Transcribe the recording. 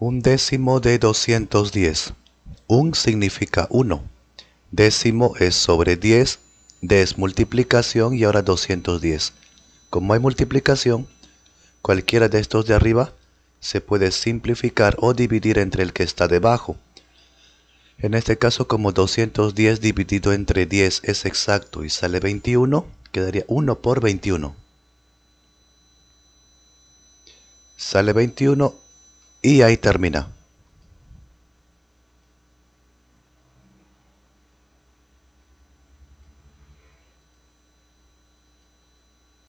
Un décimo de 210. Un significa 1. Décimo es sobre 10, des multiplicación y ahora 210. Como hay multiplicación, cualquiera de estos de arriba se puede simplificar o dividir entre el que está debajo. En este caso, como 210 dividido entre 10 es exacto y sale 21, quedaría 1 por 21. Sale 21, y ahí termina.